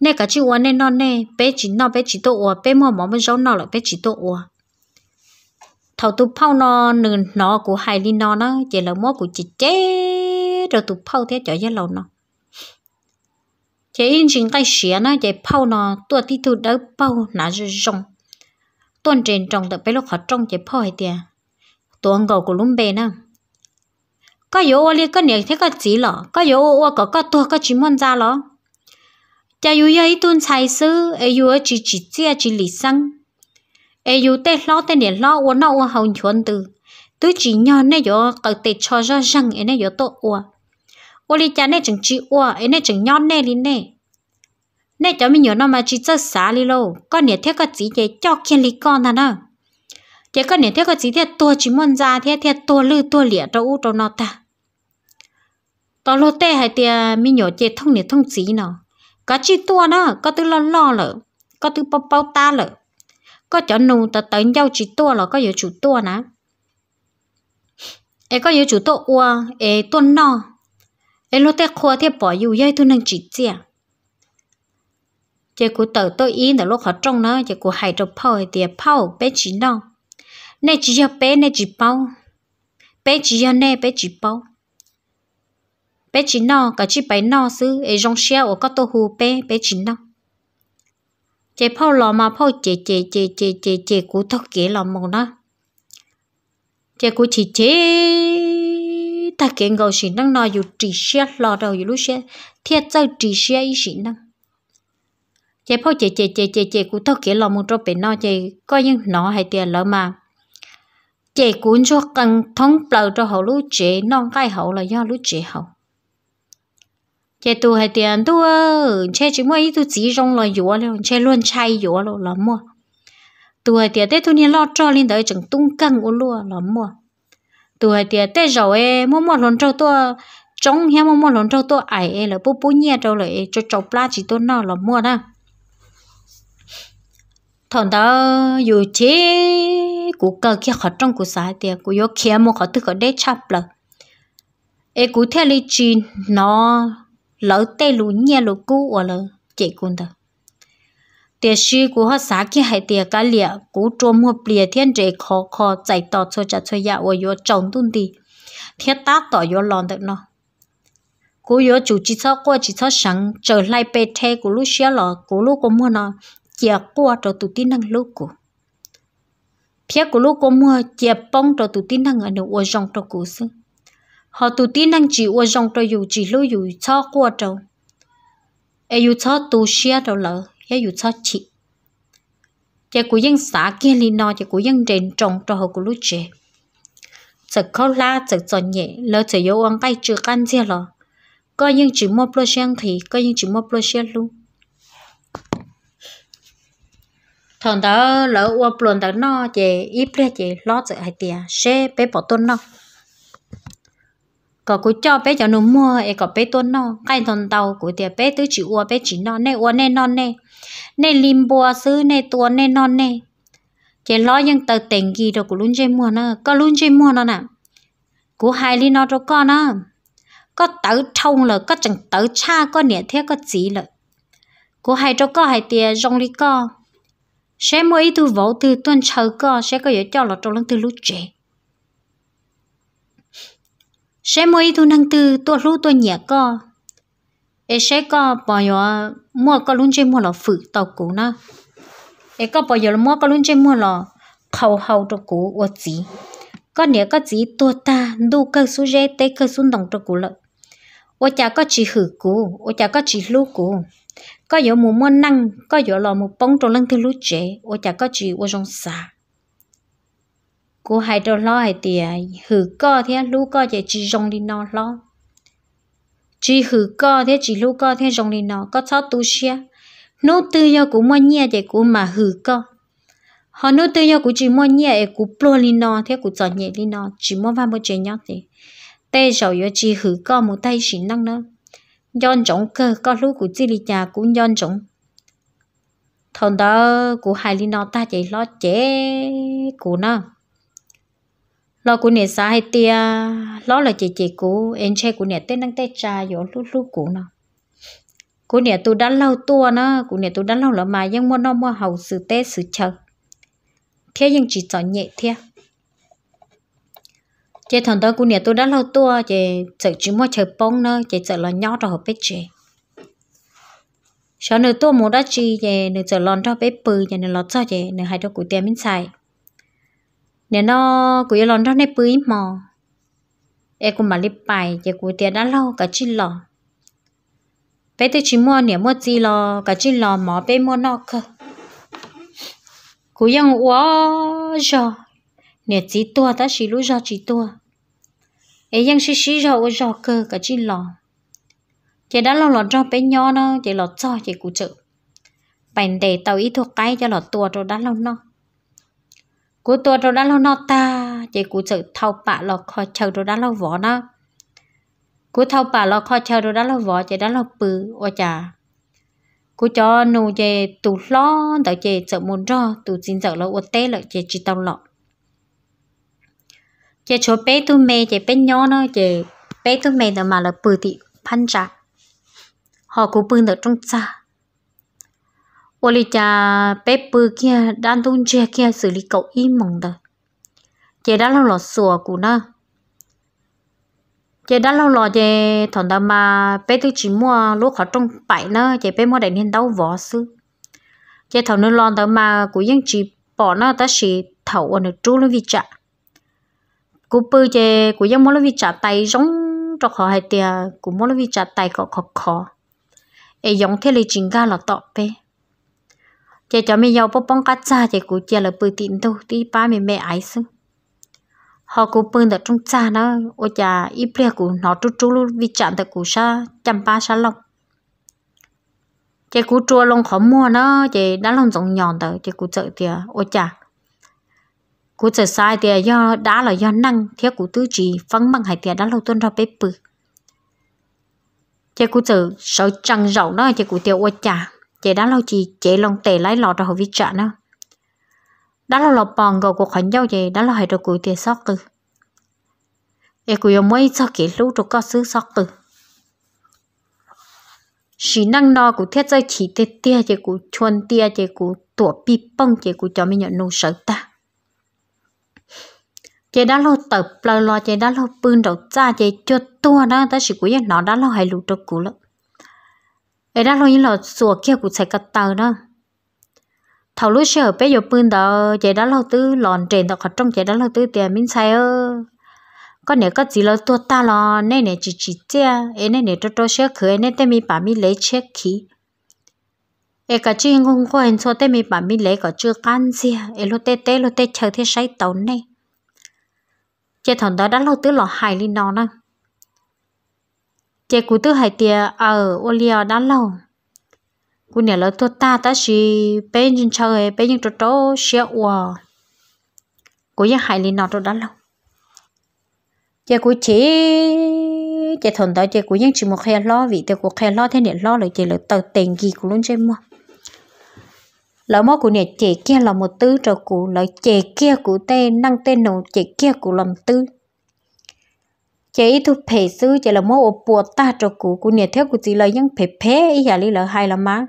nè cả chỉ uốn nè nó nè bé chỉ nó bé chỉ tổ uốn bé mua mỏ mới giống nó là bé chỉ tổ uốn thầu tụ phao nó nền nó của hai linh nó nó chỉ là mốt của chị chế rồi tụ phao thế chở với lâu nó chế in chính cái xía nó chế phao nó tua tí thu đỡ phao, nã rồi rong tuần trên trong tập bấy lúc họ trong chế phao hay tiền tuần cầu của lúng bề nè có yếu ô li có nhẹ thế có chỉ lọ có yếu ô ô có có tua có chỉ môn ra lọ cha yếu ấy tuần sai sư ấy yếu chỉ chỉ chia chỉ lì xăng ai dù tê lo tê này lo uống nó uống hồng chuẩn từ từ chỉ nhỏ này giờ cậu tê cho ra răng ấy này giờ tốt uống uống đi cha này chẳng chỉ uống ấy này chẳng nhỏ này liền này này cho mình nhớ nó mà chỉ rất xả đi lâu con nhớ theo cái gì để cho khen lý con thằng nè thế con nhớ theo cái gì thế tua chỉ muốn ra thế thế tua lư tua lịa đâu đâu nó ta tao lo tê hay tia mình nhớ chế thông nhớ thông chỉ nó, cái chỉ tua nó cái tư lo lo lợ cái tư bao bao ta lợ có chỗ nụ ta tới nhau chỉ tua là có yếu chủ tua nè ấy có yếu chủ tua ua ấy tua no ấy lúc tết khoa thì bỏ yếu dây tôi năng chỉ chia chỉ cụ tớ tôi yên là lúc họ trong nó chỉ cụ hay trong phao hay tiệt phao bé chỉ no nè chỉ cho bé nè chỉ bao bé chỉ cho nè bé chỉ bao bé chỉ nọ, cả chỉ bé no xứ ấy rong xe ở có tô hù bé bé chỉ no chị phao lò mà phao chế chế chế chế chế chế cú thóc kế lò mông đó chế cú chỉ chế ta kế ngầu xí năng nó dù trì xe lò đầu dù lúc xe thiệt sao trì xe ý xí năng chị phao chế chế chế chế chế cú thóc kế lò mông trong bên nó chị coi những nó hay tiền lỡ mà chị cuốn cho cần thông bầu cho hậu lúc chị non cái hậu là do lúc chị hậu chế tu hay tiền tu chế chỉ mua ít tu chỉ rong là dúa luôn luôn chay dúa luôn là mua tu hay tiền tết tu nhiên lo lên tới chẳng tung căng u luôn là mua tu hay tiền rồi em mua mua lon trâu tua trong heo mua mua lon trâu tua ải em là bố bố nhẹ trâu lại chỉ tu nó là mua đó thằng đó dù chế cụ cờ kia khó trong cụ xã thì cụ vô kia mua khó thức khó đế chập là em cụ theo lý chỉ nó lỡ tê lũ nhẹ lũ cũ ở lỡ chạy cuốn đó tiền sư của họ xã kia hay tiền cá lìa cú trộm một lìa thiên trẻ khó khó chạy tọt cho chặt cho dạ ở yo trồng tuôn đi thiết tác tỏ yo lòn được nó cú yo chủ chỉ cho qua chỉ cho sáng trở lại bê thê của lúc xưa lọ của lúc có mua nó chia qua cho tụi tin năng lúc của phía của lúc có mua chia bông cho tụi tin năng ở đâu ở trong cho cú xưng họ tụ tin năng chỉ ua dòng trâu dù chỉ lưu dù cho qua trâu ai dù cho tụ xia trâu lợ ai dù cho chị chị của dân xã kia li no chị của dân rèn trồng trâu họ của lúc trẻ chợ khó la chợ tròn nhẹ lỡ chợ yêu ăn tay chưa can chia lọ coi nhưng chỉ một lô sen thì coi nhưng chỉ một lô sen luôn thằng đó lỡ ua plon đó nó chị ít lẽ chị lo chợ hai tia xe bé bỏ tôn nó có cú cho bé cho nó mua e có bé tuân nó cái thằng tàu cú tiệt bé tứ chỉ uo bé chỉ nó nè uo nè non nè nè lim bùa xứ nè tuân nè non nè chỉ lo nhưng tờ tiền gì đó, cú luôn chơi mua nó có luôn chơi mua nó nè cú hai li nó rồi con nó có tớ thông là có chẳng tớ cha có nè thế có gì là cú hai cho có hai tiệt rong li co sẽ mỗi tu vỗ từ tuân chờ co sẽ có dễ cho là trong lưng từ lúc chơi sẽ mua ít thu năng tư tôi rú tôi nhẹ co ấy sẽ co bao giờ mua co luôn chơi mua lò phử tàu cũ na ấy co bao giờ mua co luôn chơi mua lò khâu hậu cho cũ ô gì có nghĩa có gì tôi ta đu cơ số rễ tế cơ số đồng cho cũ lợ, ô cha có chỉ hử cũ ô cha có chỉ lú cũ có giờ mù mua năng có giờ lò mù bông trong lăng thứ lú trẻ ô cha có chỉ ô rong xà cô hai trâu lo hai tìa hử co thế lú co chạy chỉ rong đi nó lo chỉ hử co thế chỉ lú co thế rong đi nó có cháu tu xia nô tư yo cũng mua nhia để cũng mà hử co họ nô tư yo cũng chỉ mua nhia ấy cũng plo đi nó thế cũng chọn nhẹ đi nó chỉ mua vào một chuyện nhau thì tê sầu yo chỉ hử co một tay chỉ năng nữa yon trống cơ có lú cũng chỉ đi nhà cũng yon trống thằng đó cụ hai linh nó ta chạy lo chế cụ nó lo của nè xã hay tia lo là chị chị của em che của nè tên năng tê cha, vô lúc lúc của nó của nè tôi đã lâu tua nó của nè tôi đã lâu là mà nhưng mà nó mua hầu sự tê sự chờ thế nhưng chỉ chọn nhẹ thế chị thằng đó của nè tôi đã lâu tua chị sợ chỉ mua chờ bông nó, chị sợ là nhỏ rồi hợp biết chị sau nữa tôi muốn đã chi chị nữa sợ lon cho bé bự chị nữa lót cho chị nữa hai đứa của tiền mình xài nè nó cũng lon đó nè bưởi mò em cũng mà đi bài giờ cứ tiền đã lâu cả chín lò bé tới chín mua nè mua gì lò cả chín lò mò bé mua nó cơ cũng ยัง quá rồi nè chỉ tua ta chỉ lúc giờ chỉ tua ấy yang xí xí rồi ô rồi cơ cả chi lò giờ đã lâu lọt ra bé nhỏ nó giờ lọt cho giờ cụ trợ bành để tàu ít thuộc cái cho lọt tua rồi đã lâu nó cú tua đồ đã lâu nọ ta chỉ cú chữ thâu bạ lọ kho chờ đồ đã lâu vỏ nó cú thâu bạ lọ kho chờ đồ đã lâu vỏ chỉ đã lâu bự ô chà cú cho nụ chỉ tụ lo đợi chỉ chợ muốn cho tụ xin chợ lâu ô tê lợi chỉ chỉ tao lọ chỉ cho bé tu mẹ, chỉ bé nhỏ nó chỉ bé tu mẹ đó mà là bự thì phanh trả họ cú bự được trong cha ô lì cha kia đang tung che kia xử lý cậu im mong đời chị đã lâu lọt sủa của nó chị đã lâu lọt chị thằng đam mà bé chỉ mua lúc họ trong bảy nó chị bé mua đại niên vỏ sư chị thằng nó lọt đam mà của dân chị bỏ nó ta chỉ thầu ở nước trú nó vi chạ của bự chị của dân mua nó vi chạ tay giống cho họ hay tiề của mua nó vi chạ tay khó khó khó giống thế là chính ga là tọt bé chị cho mình giàu bông bông cá cha chị cũng chị là bự tin đâu tí ba mình mẹ ấy xứ họ cũng bưng được trong cha nó ô cha ít bia cũng nó trú trú luôn vì chạm được cũng sa chăm ba sa lông chị cũng chua lông khó mua nó chị đã lông giống nhọn tới chị cũng chợ tiền ô cha cũng chợ sai tiền do đã là do năng theo cũng tư chỉ phấn bằng hải tiền đã lâu tuân ra bếp bự chị cũng chợ sợ trăng rậu đó chị cũng tiêu ô cha chế đã lâu chỉ chế lòng tệ lái lọt ra hồi vi trả nữa đã lâu lọp bòn gầu cuộc hẳn nhau vậy đã lâu hay đồ cuối tiền sót từ e cuối ông mới sao kể lũ rồi có xứ sót từ chỉ năng no của thiết giới chỉ tê tia chỉ của chuồn tia chỉ của tủa bi bông chỉ của cho mình nhận nô sợ ta chị đã lâu tập lo lo chị đã lâu bưng đầu ra chị cho tua đó ta chỉ của nó đã lâu hay lũ trâu cú lắm ai đã lo những lọ sủa kia cũng chạy cắt tàu đó thầu lúa xe bé giờ bươn đó chạy đã lo tư lòn trên đó còn trong chạy đã lo tư tiền miếng sai ơ con nếu có gì lo tua ta lo nên nè chỉ chỉ tia ấy nên nè cho cho xe khử nên tay mi bảo mi lấy xe khí ai cả chuyện không có hình số tên mình bảo mình lấy cả chưa can gì ai lo tê tê lo tê chờ thế sai tàu này chạy thằng đó đã lo tư lo hài lên nó năng chị cụ tư hai tiệt ở ờ, ô liao đã lâu cụ nhà lỡ tôi ta ta chỉ bên trên trời bên những chỗ chỗ xe ua cụ nhà hai liền nọ chỗ đã lâu chị cụ chỉ chị thuần tới chị cụ những chỉ một khe lo vì tôi cụ khe lo thế này lo lại chị lỡ tờ tiền gì cũng luôn chơi mua lỡ mó cụ nhà chị kia là một tư cho cụ lỡ chị kia cụ tên năng tên nổ chị kia cụ làm tư chế thu phê sư chỉ là mô ôp bùa ta cho cụ cụ nhiệt theo cụ chỉ là những phê phê ý hà lý là hay là má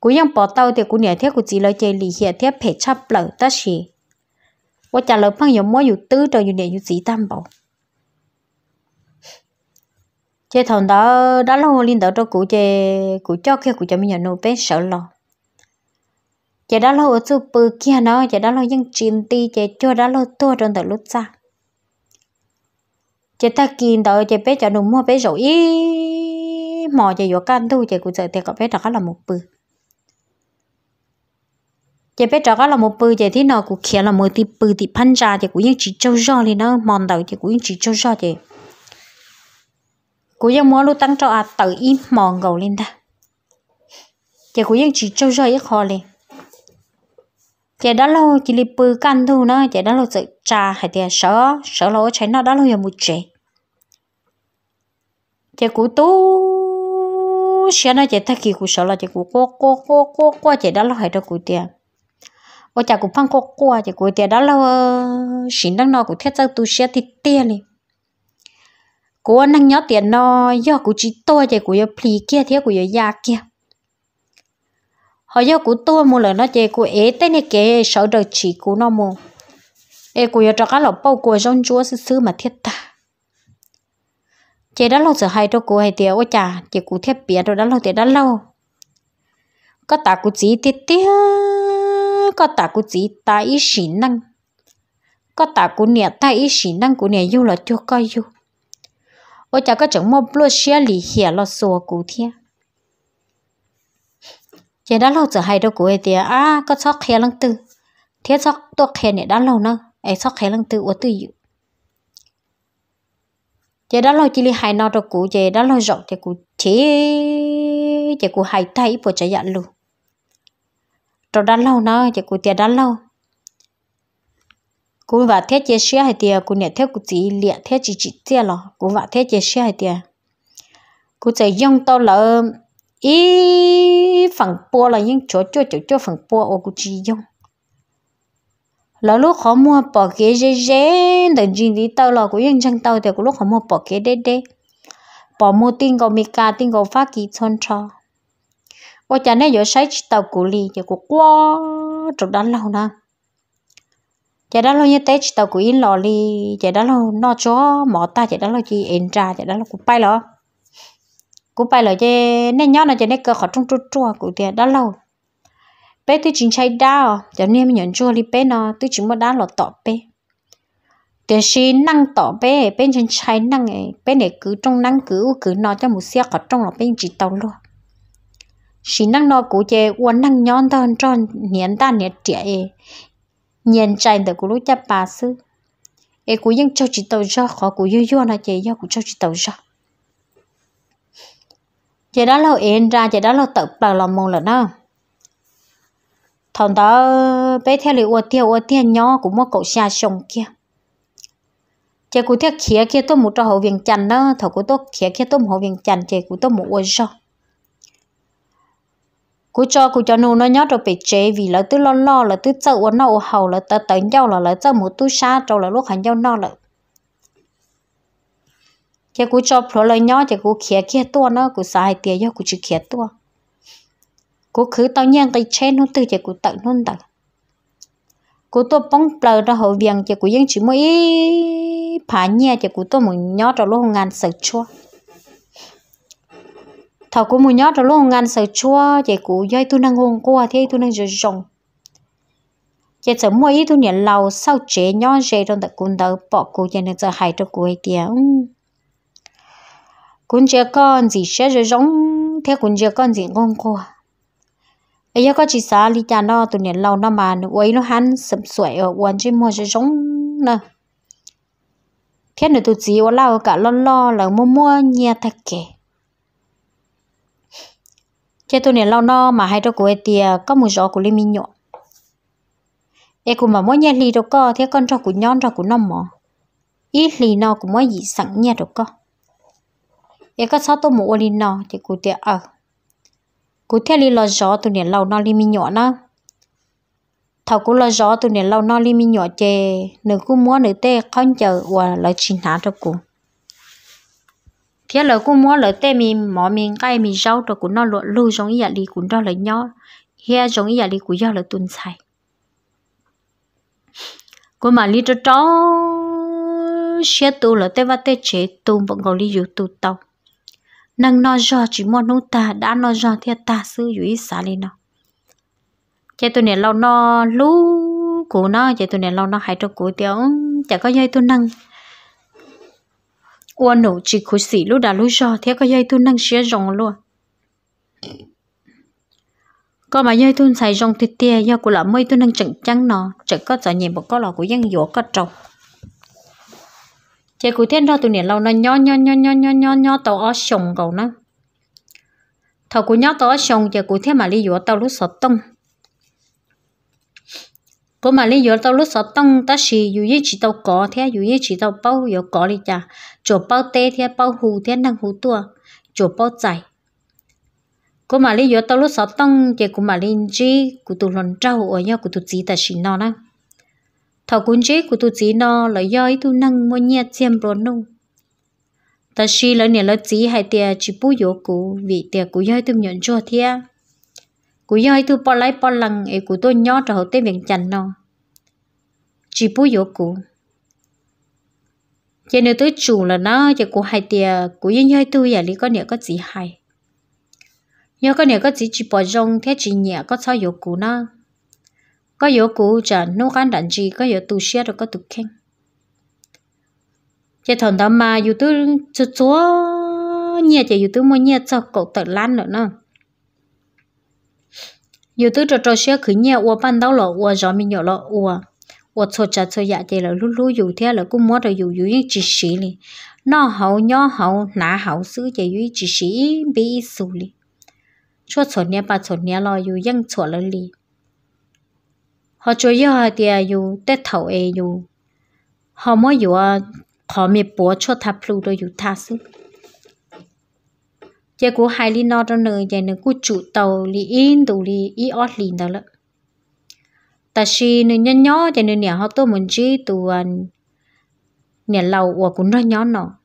cụ những bỏ tàu thì cụ nhiệt theo cụ chỉ là chơi lì hiệp theo phê chấp lỡ ta xì và trả lời bằng những mua dù tư cho dù nhiệt dù chỉ đảm bảo chế thằng đó đã lâu linh đạo cho cụ chế cụ cho kia cụ cho mình nhận nộp sợ lo chế đã lâu ở chỗ bự kia nó chế đã lâu những chuyện ti chế cho đã lâu tua trong từ lúc xa chị ta kín đó chị bé cho nó mua bé rồi ý mò chị vô can thu chị cũng sợ thì có bé đó là một bự chị bé đó là một bự chị thấy nó cũng kia là một tí bự tí phân ra chị cũng chỉ cho cho thì nó mòn đầu chị cũng chỉ cho cho chị cũng như mua lúc tăng cho à tự im mòn gầu lên ta chị cũng chỉ cho cho ít khó lên chị đã lâu chỉ lip bự căn thu nó chị đã lâu tự trà hay tiền sợ sợ lỗ cháy nó đã lâu giờ một chị chị cú tú xe nó chị thắc kỳ cú sợ là chị cú cô cô cô cô cô chị đã lâu hay đâu cú tiền ô chả cú phăng cô cô chị cú tiền đã lâu ờ, xin đang nó cú thiết ra tu xe thì tiền đi cú năng nhớ tiền nó do cú chỉ tôi chị cú giờ pli kia thế cú giờ ya kia họ do cú tua mua là nó chơi cú ế tên này kể sợ đời chỉ cú nó mua ê cú giờ cho cá lọc bao cua rong chúa sư sư mà thiết ta chơi đã lâu giờ hay đâu cú hay tiệt ôi chà chơi cú thiết bia đâu đã lâu tiệt đã lâu có ta cú chỉ tiệt tiệt có ta cú chỉ ta ý sĩ năng có ta cú nẹt ta ý sĩ năng cú nẹt yêu là chưa coi yêu ôi cha có chẳng mong lúa xe lì hiền lo xua cú thiệt chế đã lâu giờ hay đâu của ấy à có sóc khe lăng tư thế sóc to khe này đã lâu nữa ai sóc khe lăng tư của tư dụ chế đã lâu chỉ li hay nó đâu của chế đã lâu rộng chế của chế chế của hay thấy bộ chế dặn luôn rồi đã lâu nữa chế của tiền đã lâu cú và thế chế xe hay tiền cú nhảy thế cú chỉ liệt thế chỉ chỉ tiền lo cú và thế chế xe hay tiền cú chạy dông to là ý phẳng bò là những chỗ cho chỗ cho phẳng bò ô cũng chỉ dùng là lúc họ mua bỏ kê dễ dễ đừng gì đi tàu là cũng những chân tàu thì cũng lúc họ mua bỏ kê đê đê bỏ mua tiền có mi cá tiền có phát kỳ chôn cho ô cha này giờ sai tao cũng lì giờ cũng quá chỗ đó lâu nè chạy đó lâu như tết tàu cũng in lò lì chạy đó lâu nó chó mỏ ta chạy đó lâu chỉ in ra chạy đó lâu cũng bay lò cũng bài là chơi nên nhớ là chơi nên cơ khó trung trung trung cụ tiền đã lâu bé tôi chính chạy đau cho nên mình nhận chua đi bé nó tôi chỉ muốn đá lọt tỏ bé tiền sĩ năng tỏ bé bên chính chạy năng ấy bé này cứ trong năng cứ cứ nó cho một xe khó trung là bên chỉ tàu luôn sĩ năng nó cụ chơi uốn năng nhon thân cho nhện ta nhện trẻ ấy nhện chạy được của lúc cha bà sư ấy cũng ยัง cho chỉ tàu cho khó của yêu yêu nó chơi yêu cũng cho chỉ tàu cho chị đó lâu yên ra chị đó lâu tập bờ lòng mông lần đó thằng đó bé theo liệu ô tiêu ô tiêu nhỏ cũng mua cậu xa sông kia chị cũng theo khía kia tôi một cho hậu viên chăn đó thằng của tôi khía kia tôi một hậu viên chăn chị cũng tôi một ô cho cú cho cú cho nó nhớ rồi bị chế vì là tôi lo lo là tôi sợ nó nó hầu là tôi tới nhau là là tớ một tôi xa trâu là lúc hành nhau nó là chỉ cú cho pro lời nhỏ chỉ cú khía khía tua nó cú sai tiền do cú chỉ khía tua cú cứ tao nhang cái chen nó từ chỉ cú tự nó tự cú tôi bóng bờ ra hậu viện chỉ cú vẫn chỉ mới phá nhẹ chỉ cú tôi muốn nhỏ cho lúc ngàn sợ chua thầu cú muốn nhỏ cho lúc ngàn sợ chua chỉ cú dây tôi năng hôn qua thế tôi đang rồng chỉ sợ mỗi tôi nhận lâu sau chế nhỏ dễ trong tập cuốn đầu bỏ cú cho nên giờ hại cho cú ấy tiền cũng chưa con gì sẽ rồi giống theo con chưa con gì ngon cô à? ấy có chỉ xả lý cha nó tụi nên lâu nó mà nó ấy nó hắn sập sụi ở quần trên mua rồi giống nè thế nữa tụi chỉ ở lâu cả lo lo là mua mua nhà thật kệ theo tôi nên lâu nó mà hai đứa của tia có một gió của liên minh nhộn em cũng mà mỗi nhà lì đâu có theo con cho của nhon cho của nó mỏ ít lì nó cũng mỗi gì sẵn nhà đâu có ye ka tôi muốn mo nào thì cụ thể ở cụ thể li lo gió tụi nè lâu nó li mi nhỏ nó thầu cụ lo gió tụi nè lâu nó li mi nhỏ chè nửa cụ muốn nửa tê không chờ và lại chín há cho cụ thế là cụ muốn lại tê mi mỏ mi cái mi rau cho cụ nó lụa lưu giống như vậy li cụ đó là nhỏ he giống như vậy li cụ do là tuần sai cụ mà li cho chó xe tu là tê va tê chế tu vẫn còn đi dù tu tàu nâng nó giò chỉ mua nô ta đã nó giò thì ta sư dưới xả lên nó chạy tôi này lâu nó lũ của nó chạy tôi này lâu nó hãy trong cuối tiếu, chả có dây tôi nâng uôn nổ chỉ khối xỉ lũ đã lũ giò thế có dây tôi nâng xía rồng luôn có mà dây tôi xài rồng thì tia do của lão mới tôi nâng chẳng chăng nó chẳng có sợ nhìn một có lò của dân dỗ có trâu chế cụ thiên đó tụi nè lâu nó nho nho nho nho nho nho nho tàu ở sông cầu nó thầu của nhó tàu ở sông chế cụ thiên mà lý dụ tàu lúc sợ tông cô mà lý dụ tàu lúc sợ tông ta xì dù như chỉ tàu cỏ thế dù như chỉ tàu bao dù cỏ đi chả chỗ bao tê thế bao hù thế năng hù tua chỗ bao chạy cô mà lý dụ tàu lúc sợ tông chế cô mà linh chi cụ tụi lần trâu ở nhau cụ tụi chỉ ta xì nó nè thảo cũng chế của tôi chỉ nó là do ấy tôi nâng mua nhẹ xem rồi nung ta chỉ là nè là chỉ hai tia chỉ bù yếu cụ vì tia cụ do tôi nhận cho thia cụ do tôi bỏ lại bỏ lằng ấy cụ tôi nhớ trở hậu tên viện chành nó chỉ bù yếu cụ cho nên tôi chủ là nó cho cụ hai tia cụ do hơi tôi là lý có nè có chỉ hai nhớ có nè có chỉ chỉ bỏ rong thế chỉ nhẹ có sao yếu cụ nó có yếu cũ chả nô gan đạn gì có yếu tu xe rồi có tu khen chỉ thằng đó mà yếu tu chúa chúa nhẹ chỉ yếu tu mua nhẹ cho cậu tự lan nữa nè yếu tu cho cho xe khử nhẹ uo ban đầu là uo gió mình nhỏ dạ là uo uo cho cha cho dạ chỉ là lúc lúc yếu thế là cũng mua rồi yếu yếu những chỉ sĩ li nó hậu nhỏ hậu nã hậu sứ chỉ yếu chỉ sĩ bị sù li cho cho nhẹ ba cho nhẹ lo yếu những cho là họ cho yêu họ thì yêu tết thầu ấy yêu họ mới yêu họ mới bỏ cho thà Pluto yêu tháp sư giờ của hai lý nó đó nữa giờ nữa của chủ tàu lý in tàu lý ý ót lý đó lận ta si nữa nhỏ nhỏ giờ nữa nhà họ tôi muốn chi tụ nhà lâu của cũng nó nhỏ nọ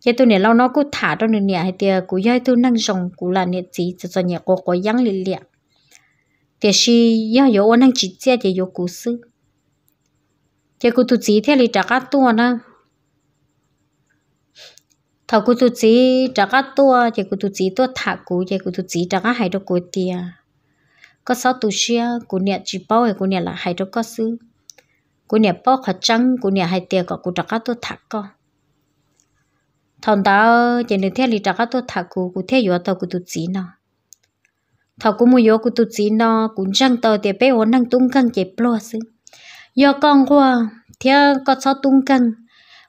giờ tôi nhà lâu nó cũng thả đó nữa nhà hay tiệt của giờ tôi năng rồng của là nhà gì cho cho nhà có có dáng liền liệt thế thì giờ giờ anh đang chỉ chơi thì giờ cố sư giờ cô tụt chỉ thế là trả cá tua nè thầu cô tụt chỉ trả cá tua giờ cô tụt chỉ tua thả cô giờ cô tụt chỉ trả cá hai đôi cô tia có sáu tụt xia cô nhà chỉ bảo hay cô nhà là hai đôi có sư cô nhà bao khát trắng cô nhà hai tia có cô trả cá tua thả con thằng đó giờ nên thế là trả cá tua thả cô cô thế giờ tao cô tụt chỉ nào thọ cũng mua yo cũng tu chỉ nó cũng chẳng tờ để bé ổn năng tung căng chế plo xứ yo con qua theo có cho tung căng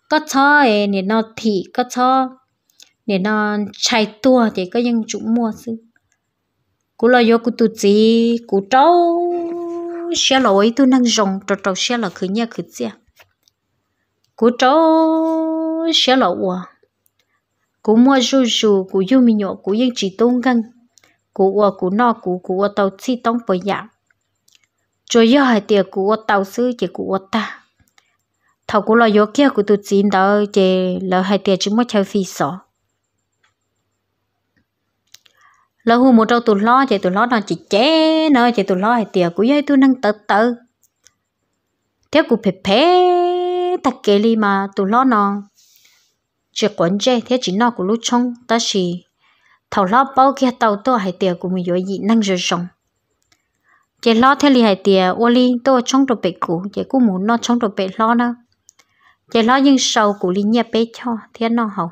có cho ấy nè nó thì có cho nè nó chạy tua thì có những chủ mua xứ cú lo yo cú tu chỉ cú trâu xe lỗi tu năng rồng trâu trâu xe là khứ nhà khứ xe cú trâu xe lỗi cú mua rù rù cú yêu mình nhỏ cú yên chỉ tung căng cú ua cú nọ cú cú ua tàu chi tông bởi dạ cho yo hai tiệt cú ua tàu sư chỉ cú ua ta thầu cú lo yo kia cú tu chín đó chỉ lỡ hai tiệt chúng mới chơi phi sọ lỡ hù một trâu tụ lo chỉ tụ lo nó chỉ chế nó chỉ tụ lo hai tiệt cú yo tu năng tớ tớ theo cú phê phê ta kê li mà tụ lo nó chỉ quấn chế theo chỉ nó cú lúc trong ta chỉ thầu lo bao kia tàu to hay tiệt cũng mình rồi gì năng rồi rồng chỉ lo thế li hay tiệt ô li to trong đồ bể cũ chỉ cũng muốn nó trong đồ bể lo nữa chỉ lo nhưng sau của li nhẹ bé cho thế nó hậu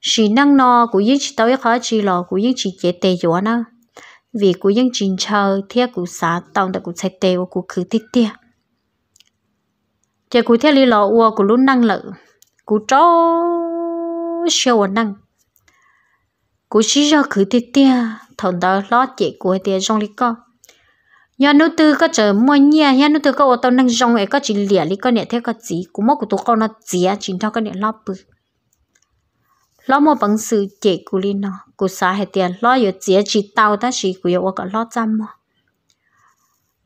chỉ năng nó của những chỉ tới khó chỉ lo của những chỉ chế tệ rồi nữa vì của những chính chờ thế của xã tàu đã của chạy tệ của khử tiệt tiệt chỉ của thế li lo ua của lúc năng lợi của trâu siêu năng cú chỉ cho cứ tiệt tiệt thằng đó lo chạy của tiệt trong đi co nhà nô tư có chờ mua nhà nhà nô tư có ô tô năng rong ấy có chỉ lẻ đi co nè thế có gì cú mốc của tôi con nó gì á chính thao có nè lo bự lo mua bằng sự chị của linh nó cú xả hết tiền lo giờ gì chỉ tao ta chỉ của yêu có lo chăm mà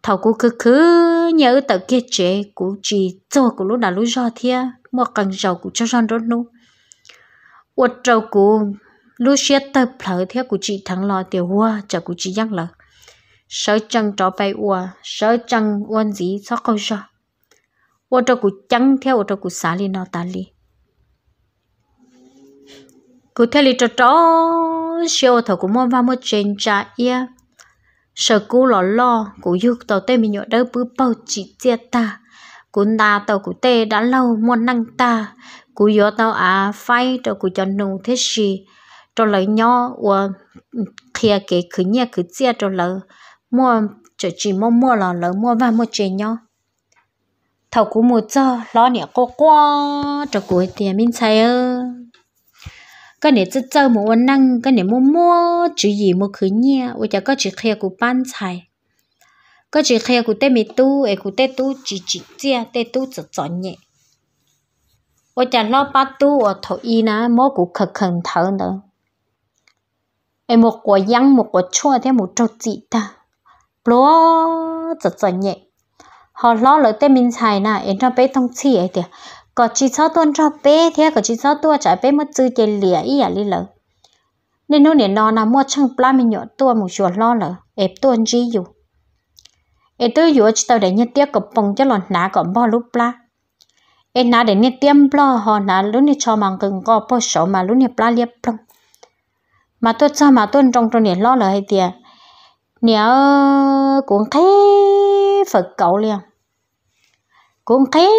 thầu cú cứ cứ nhớ tờ kia chế cú chỉ cho cú lúc nào lúc do thia mua càng giàu cú cho son đốt nô uất trâu cú lúc xe tập lỡ theo của chị thắng lo tiểu hoa cho của chị dắt lỡ sợ chân trọ bay ua sợ chân quên gì sao câu sợ ô tô của chân theo ô tô của xả lên nó ta li cứ theo li cho trọ xe ô tô của mua vào mua trên trà ia sợ cú lo lo cụ dục tàu tê mình nhọ đỡ bứ bao chỉ chết ta cụ ta tàu cụ tê đã lâu muốn năng ta cụ yêu tàu à phai tàu cụ cho nụ thế gì cho lấy nhỏ và kia cái cứ nhà cứ chia cho lấy mua chỉ chỉ mua mua là lấy mua và mua chơi nhau thầu cũng mua cho lo nè cô qua cho cuối tiền mình xài ơ cái này chơi chơi mua năng cái này mua mua chỉ gì mua cứ nhà và cho có chỉ kia của bán xài có chỉ kia của tê mì tu ấy của tê tu chỉ chỉ chia tê tu chỉ chọn nhẹ và cho lo bắt tu ở thầu y mua của khẩn khẩn thở nữa em một quả giăng một quả chua thế một trâu chị ta bố rất giật nhẹ họ lo lỡ tên mình xài nè em cho bé tông chi ấy thì có chỉ sáu tuần cho bé thì có chỉ sáu tuổi trả bé mất dư tiền lẻ ý à lì lợ, nên nó nè nó là mua chăng pla mình nhỏ tua một chuột lo lợ, em tuần gì dù em tôi dù chỉ tao để nhất tiếc cặp bông cho lòn ná còn bao lúc pla em ná để nhất tiêm pla họ ná lúc này cho mang gần có bao số mà lúc này pla liệp plong mà tôi cho mà tôi trong trong niệm lo là hay tiền nếu cũng thấy phật cậu liền cũng thấy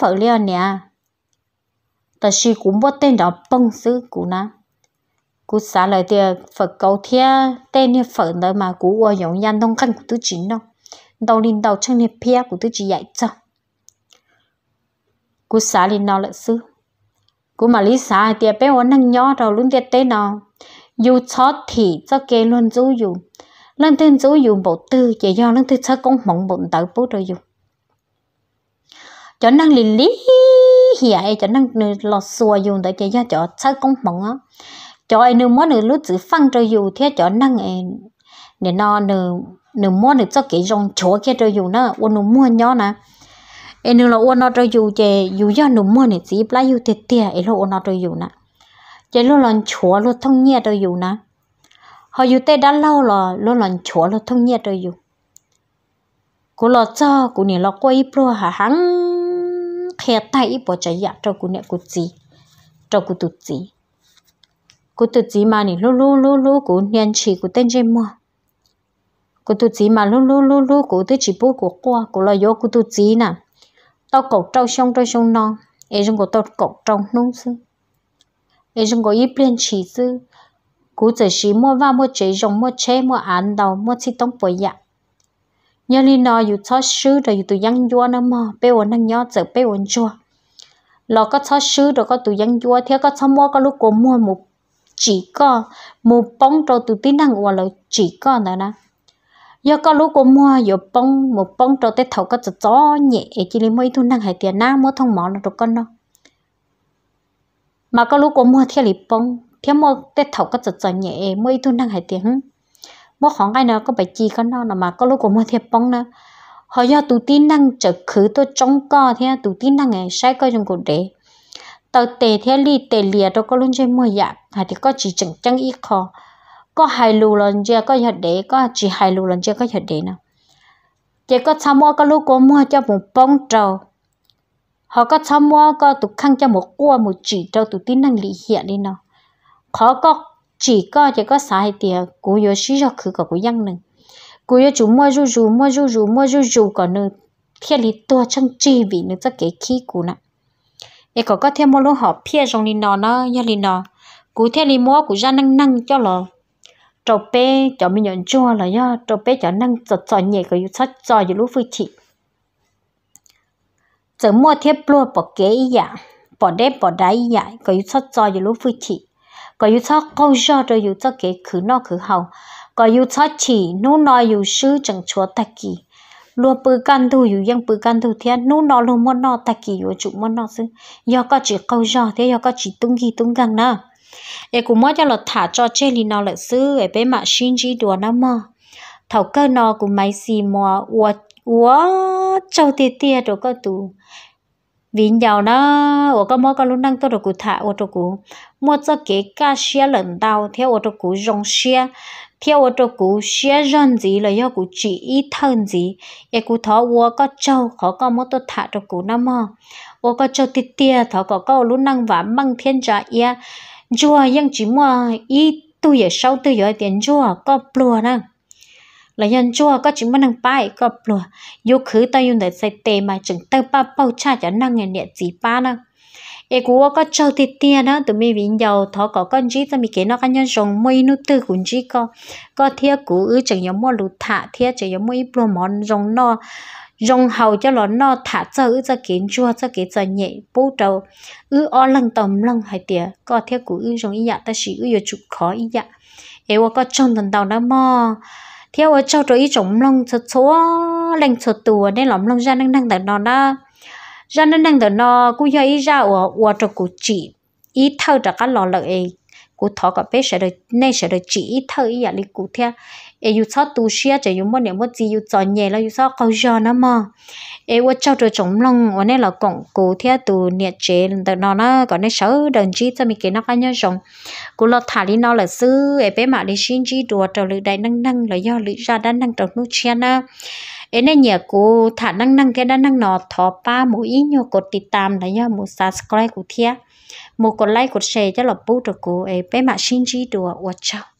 phật liền nè ta chỉ cũng bắt tên đó bông xứ của nó cú xả lại thì phật cầu thia tên như phật đó mà cú qua giống nhân đông căn của tứ chính đâu đầu linh đầu chân như pia của tứ chỉ dạy cho cú xả lên nó lại sư, cú mà lý xả thì bé vẫn nâng nhỏ đầu luôn tiệt tên nào dù cho thì cho cái luôn dấu dù lần tên dấu dù bộ tư chỉ do lần thứ cho công mộng bụng tạo bố rồi dù cho năng lì lý hiện cho năng lọt xua dùng tại chỉ do cho cho công mộng á cho ai nương muốn nửa lúc chữ phăng rồi dù thế cho năng ấy để nó nửa nửa muốn nửa cho cái rong chỗ kia rồi dù nó uốn nửa muốn nhỏ nè em nửa là uốn nó rồi dù chè dù do nửa muốn nửa chỉ play dù thiệt tiệt ấy là uốn nó rồi dù nè chỉ lúc lần chúa lúc thông nhiệt rồi dù nè họ dù tê đã lâu rồi lúc lần chúa lúc thông nhiệt rồi dù cô lo cho cô nè lo quay pro hà hắn khe tay bỏ chạy dạ cho cô nè cô gì cho cô tụt gì cô tụt gì mà nè lú lú lú lú cô nhân chỉ cô tên gì mua cô tụt gì mà lú lú lú lú cô tới chỉ bố của qua cô lo vô cô tụt gì nè tao cậu trâu xong trâu xong non ấy chúng cô tao cậu trâu nung sư để chúng có ít biến chỉ dư cú giờ chỉ mua vào mua chế dùng mua chế mua ăn đầu mua chỉ tông bồi dạ nhớ li nó có cho sư rồi dù tụi dân vua nó mà bé ổn năng nhớ giờ bé ổn chua lo có cho sư rồi có tụi dân vua theo có cho mua có lúc có mua một chỉ có một bông rồi tụi tí năng ổn là chỉ có nữa nè do có lúc có mua giờ bông một bông rồi tết thầu có cho gió nhẹ chỉ lấy mấy thu năng hay tiền nam mua thông mỏ là được con đâu mà có lúc có mua theo lì bông theo mua tết thầu có giật giật nhẹ mua ít tuần năng hải tiếng mua khoảng ai nào có bảy chi có nó mà có lúc có mua theo bông nữa họ do tụ tin năng trở khứ tôi trông co thế tụ tin năng ngày sai coi trong cuộc đời tàu tề thế li tề lìa đâu có luôn chơi mua dạ hà thì có chỉ chẳng chẳng ít khó có hai lù lần chưa có giờ đế có chỉ hai lù lần chưa có giờ đế nào chỉ có tham mua có lúc có mua cho một bông trầu họ có chăm mua có tụ khăn cho một cua một chỉ cho tụ tin năng lý hiện đi nào, khó có chỉ có chỉ có sai tiền cú yo xí cho khử cả cú dân nè cú yo chủ mua ru ru mua ru ru mua ru ru còn nè thiệt lý to chân chi vì nè tất cái khí cú nè để có có thêm một lúc họ phe trong đi nó nó ya đi nó cú thiệt lý mua cú ra năng năng cho lò trâu bé cho mình nhận chua là ya trâu bé cho năng chọt chọt nhẹ cái yếu sát chọt yếu lúc phi thị giờ mua thiết lúa bỏ kế dạ bỏ đếp bỏ đáy dạ có yếu sót cho yếu lúc vui chị có yếu sót câu do rồi yếu sót khứ nó khứ hậu có yếu sót chỉ nô nó yếu chẳng chúa ta kỳ lúa bự can thu yếu yang bự can thu thế nô nó luôn mua nó ta kỳ yếu chủ mua nó sư do có chỉ câu do thế do có chỉ tung kỳ tung gần nữa để cũng mới cho là thả cho chơi lì nó lại sư ở bên mạng xin chỉ đùa nó mơ thầu cơ nó cũng máy xì mò uo ủa châu tiệt tiệt đồ có tù vì nhau nó ủa có mỗi con lúc năng tôi đồ cụ thả ủa đồ cụ mua cho cái cá xe lần đầu theo ủa đồ cụ rong xe theo ủa đồ cụ xe rong gì là do cụ chỉ ít thân gì ê cụ thọ ủa có châu khó có mỗi tôi thả đồ cụ năm mà, ủa có châu tiệt tìa thọ có có lúc năng và mang thiên trả ia chùa ยัง chỉ mua ít tu giờ sau tu giờ tiền chùa có plua năng là nhân chua có chỉ minh năng bài có lùa yêu khứ ta dùng để xây tề mà chứng tơ ba bao cha cho năng ngày nhẹ gì ba năng ê cú có châu thì tia đó từ mi vĩnh dầu thọ có con chí tụi mi kể nó có nhân rồng mây nút tư cũng chí có có thiệt cú ư chẳng giống mua lụt thả thiệt chẳng giống mua ít lùa món rồng no rong hầu cho nó no thả cho ư cho kiến chua cho kiến cho nhẹ bố đầu ư o lăng tầm lăng hai tía có theo của ư rong ý dạ ta chỉ ư yo chụp khó ý dạ ê qua có trong thần tàu nó mò theo ở châu trời trồng trống lông cho số lên cho tù nên lỏng lông ra đang đang tại nó đó ra đang đang tại nó cũng do ít ra ở ở trong của chỉ ít thơ cho các lò lợi của thọ cả bé sẽ được nên sẽ được chỉ ít thơ ý giả đi cụ theo e yu cho tu xia chỉ yu mo niệm mo chỉ yu cho nhẹ là yu cho câu giờ nó mà e wo cho cho chống lòng wo nên là cổng cố theo tu niệm chế từ nó nó còn nên sợ đừng chi cho mình cái nó cái nhau rồng cố lo thả đi nó là sư e bé mà đi xin chi đùa trầu lự đại năng năng là do lữ ra đang năng trong nu chia na ê nên nhờ cô thả năng năng cái đan năng nọ thọ ba mỗi ý nhau cột tì tam là do một subscribe của thia một cột like cột share cho là bút được cô ấy bé mà xin chi đùa wo chào